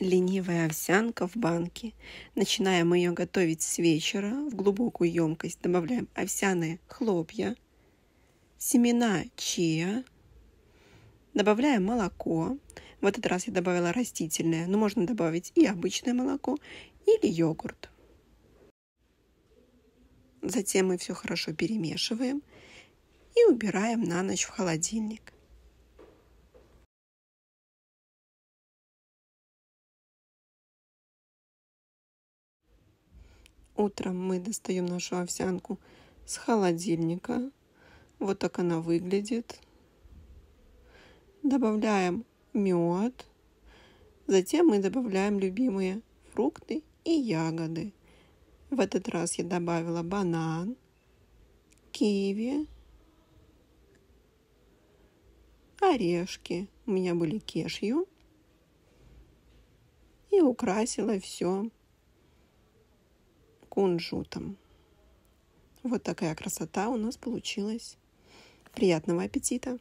ленивая овсянка в банке. Начинаем ее готовить с вечера. В глубокую емкость добавляем овсяные хлопья, семена чиа, добавляем молоко. В этот раз я добавила растительное, но можно добавить и обычное молоко, или йогурт. Затем мы все хорошо перемешиваем и убираем на ночь в холодильник. Утром мы достаем нашу овсянку с холодильника. Вот так она выглядит. Добавляем мед. Затем мы добавляем любимые фрукты и ягоды. В этот раз я добавила банан, киви, орешки. У меня были кешью. И украсила все кунжутом. Вот такая красота у нас получилась. Приятного аппетита!